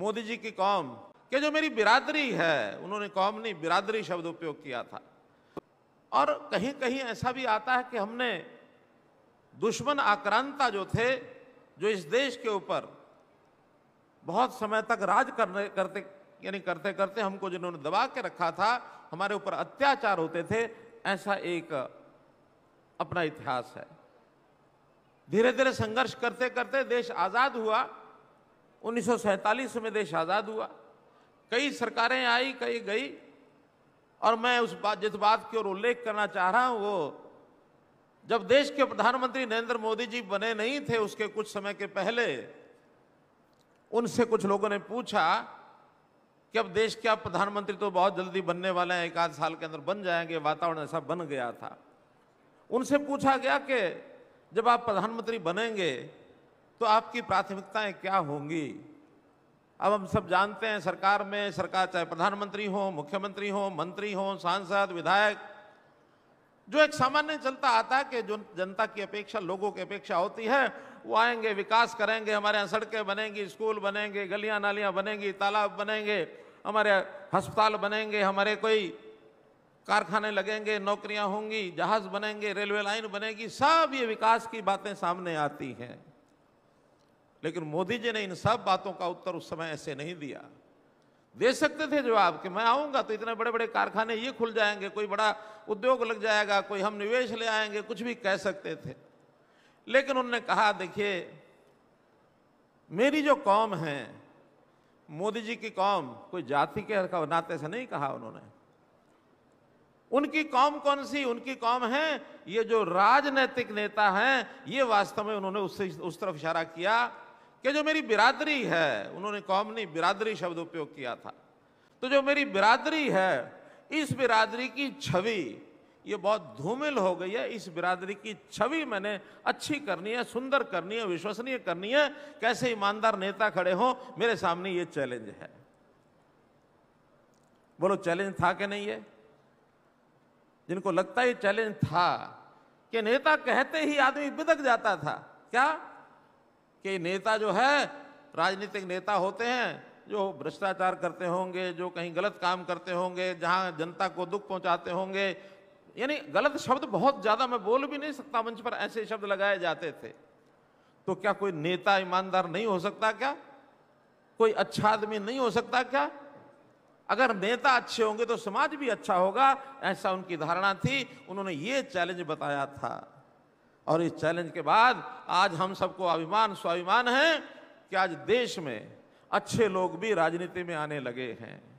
मोदी जी की कौम के जो मेरी बिरादरी है उन्होंने कौम नहीं बिरादरी शब्द उपयोग किया था और कहीं कहीं ऐसा भी आता है कि हमने दुश्मन आक्रांता जो थे जो इस देश के ऊपर बहुत समय तक राज करने करते यानी करते करते हमको जिन्होंने दबा के रखा था हमारे ऊपर अत्याचार होते थे ऐसा एक अपना इतिहास है धीरे धीरे संघर्ष करते करते देश आज़ाद हुआ उन्नीस में देश आज़ाद हुआ कई सरकारें आई कई गई और मैं उस बात जिस बात की ओर उल्लेख करना चाह रहा हूँ वो जब देश के प्रधानमंत्री नरेंद्र मोदी जी बने नहीं थे उसके कुछ समय के पहले उनसे कुछ लोगों ने पूछा कि अब देश के आप प्रधानमंत्री तो बहुत जल्दी बनने वाले हैं एक आध साल के अंदर बन जाएंगे वातावरण ऐसा बन गया था उनसे पूछा गया कि जब आप प्रधानमंत्री बनेंगे तो आपकी प्राथमिकताएं क्या होंगी अब हम सब जानते हैं सरकार में सरकार चाहे प्रधानमंत्री हो मुख्यमंत्री हो मंत्री हो सांसद विधायक जो एक सामान्य चलता आता है कि जो जनता की अपेक्षा लोगों की अपेक्षा होती है वो आएंगे विकास करेंगे हमारे यहाँ सड़कें बनेंगी स्कूल बनेंगे गलियां नालियां बनेंगी तालाब बनेंगे हमारे अस्पताल बनेंगे हमारे कोई कारखाने लगेंगे नौकरियां होंगी जहाज बनेंगे रेलवे लाइन बनेगी सब ये विकास की बातें सामने आती हैं लेकिन मोदी जी ने इन सब बातों का उत्तर उस समय ऐसे नहीं दिया दे सकते थे जवाब कि मैं आऊंगा तो इतने बड़े बड़े कारखाने ये खुल जाएंगे कोई बड़ा उद्योग लग जाएगा कोई हम निवेश ले आएंगे कुछ भी कह सकते थे लेकिन उन्होंने कहा देखिए मेरी जो कौम है मोदी जी की कौम कोई जाति के नाते से नहीं कहा उन्होंने उनकी कौम कौन सी उनकी कौम है ये जो राजनैतिक नेता हैं ये वास्तव में उन्होंने उससे उस तरफ इशारा किया कि जो मेरी बिरादरी है उन्होंने कौम नहीं बिरादरी शब्द उपयोग किया था तो जो मेरी बिरादरी है इस बिरादरी की छवि ये बहुत धूमिल हो गई है इस बिरादरी की छवि मैंने अच्छी करनी है सुंदर करनी है विश्वसनीय करनी है कैसे ईमानदार नेता खड़े हों मेरे सामने ये चैलेंज है बोलो चैलेंज था कि नहीं ये जिनको लगता है चैलेंज था कि नेता कहते ही आदमी बिदक जाता था क्या कि नेता जो है राजनीतिक नेता होते हैं जो भ्रष्टाचार करते होंगे जो कहीं गलत काम करते होंगे जहां जनता को दुख पहुंचाते होंगे यानी गलत शब्द बहुत ज़्यादा मैं बोल भी नहीं सकता मंच पर ऐसे शब्द लगाए जाते थे तो क्या कोई नेता ईमानदार नहीं हो सकता क्या कोई अच्छा आदमी नहीं हो सकता क्या अगर नेता अच्छे होंगे तो समाज भी अच्छा होगा ऐसा उनकी धारणा थी उन्होंने ये चैलेंज बताया था और इस चैलेंज के बाद आज हम सबको अभिमान स्वाभिमान है कि आज देश में अच्छे लोग भी राजनीति में आने लगे हैं